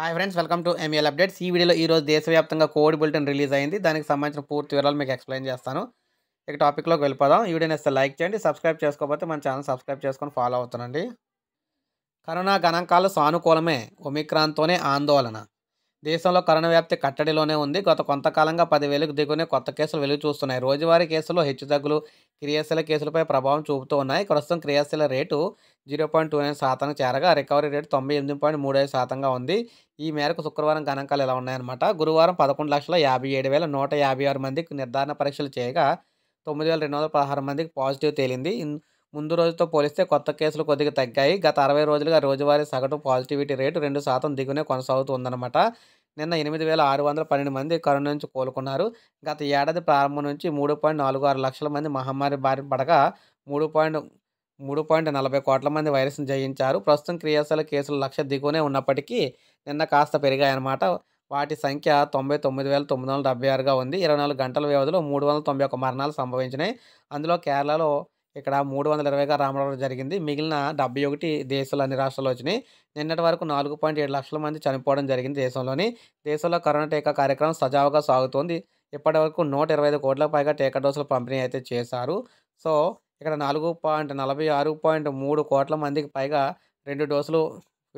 hi friends welcome to ML updates ఈ వీడియోలో ఈరోజు దేశవ్యాప్తంగా కోవిడ్ బులెటిన్ రిలీజ్ అయింది దానికి సంబంధించిన పూర్తి వివరాలు మీకు ఎక్స్ప్లెయిన్ చేస్తాను ఇక టాపిక్లోకి వెళ్ళిపోదాం ఈ వీడియో నేస్తే లైక్ చేయండి సబ్స్క్రైబ్ చేసుకోకపోతే మన ఛానల్ సబ్స్క్రైబ్ చేసుకొని ఫాలో అవుతానండి కరోనా గణాంకాలు సానుకూలమే ఒమిక్రాన్తోనే ఆందోళన దేశంలో కరోనా వ్యాప్తి కట్టడిలోనే ఉంది గత కొంతకాలంగా పదివేలకు దిగునే కొత్త కేసులు వెలుగు చూస్తున్నాయి రోజువారీ కేసుల్లో హెచ్చుతగ్గులు క్రియాశీల కేసులపై ప్రభావం చూపుతూ ఉన్నాయి ప్రస్తుతం క్రియాశీల rate zero point two nine శాతానికి చేరగా రికవరీ రేటు తొంభై ఎనిమిది పాయింట్ మూడు ఐదు శాతంగా ఉంది ఈ మేరకు శుక్రవారం గణాంకాలు ఇలా ఉన్నాయన్నమాట గురువారం పదకొండు లక్షల యాభై ఏడు వేల నూట యాభై ఆరు మందికి నిర్ధారణ పరీక్షలు చేయగా తొమ్మిది వేల రెండు వందల పదహారు మందికి పాజిటివ్ తేలింది ముందు రోజుతో పోలిస్తే కొత్త కేసులు కొద్దిగా తగ్గాయి గత అరవై రోజులుగా రోజువారీ సగటు పాజిటివిటీ రేటు రెండు శాతం దిగునే కొనసాగుతుందన్నమాట నిన్న ఎనిమిది వేల ఆరు వందల పన్నెండు మంది కరోనా నుంచి కోలుకున్నారు గత ఏడాది ప్రారంభం నుంచి మూడు పాయింట్ నాలుగు ఆరు లక్షల మంది మహమ్మారి బారి పడగా మూడు పాయింట్ మూడు పాయింట్ నలభై కోట్ల మంది వైరస్ను జయించారు ప్రస్తుతం క్రియాశీల కేసులు లక్ష దిగునే ఉన్నప్పటికీ నిన్న కాస్త పెరిగాయన్నమాట వాటి సంఖ్య తొంభై తొమ్మిది వేల తొమ్మిది వందల డెబ్బై ఆరుగా ఉంది ఇరవై నాలుగు గంటల వ్యవధిలో మూడు వందల తొంభై ఒక మరణాలు సంభవించినాయి అందులో కేరళలో ఇక్కడ మూడు వందల ఇరవైగా రావడం జరిగింది మిగిలిన డెబ్బై ఒకటి దేశాలు అన్ని రాష్ట్రాలు వచ్చినాయి నిన్నటి వరకు నాలుగు పాయింట్ ఏడు లక్షల మంది చనిపోవడం జరిగింది దేశంలోని దేశంలో కరోనా టీకా కార్యక్రమం సజావుగా సాగుతోంది ఇప్పటి వరకు నూట ఇరవై ఐదు కోట్ల పైగా టీకా డోసులు పంపిణీ అయితే చేశారు సో ఇక్కడ నాలుగు పాయింట్ నలభై ఆరు పాయింట్ మూడు కోట్ల మందికి పైగా రెండు డోసులు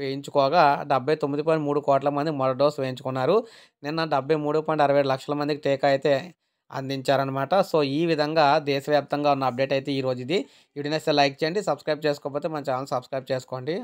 వేయించుకోగా డెబ్బై తొమ్మిది పాయింట్ మూడు కోట్ల మంది మరో డోసు వేయించుకున్నారు నిన్న డెబ్బై మూడు పాయింట్ అరవై లక్షల మందికి టీకా అయితే అందించారనమాట సో ఈ విధంగా దేశవ్యాప్తంగా ఉన్న అప్డేట్ అయితే ఈరోజు ఇది వీడియో లైక్ చేయండి సబ్స్క్రైబ్ చేసుకోకపోతే మన ఛానల్ సబ్స్క్రైబ్ చేసుకోండి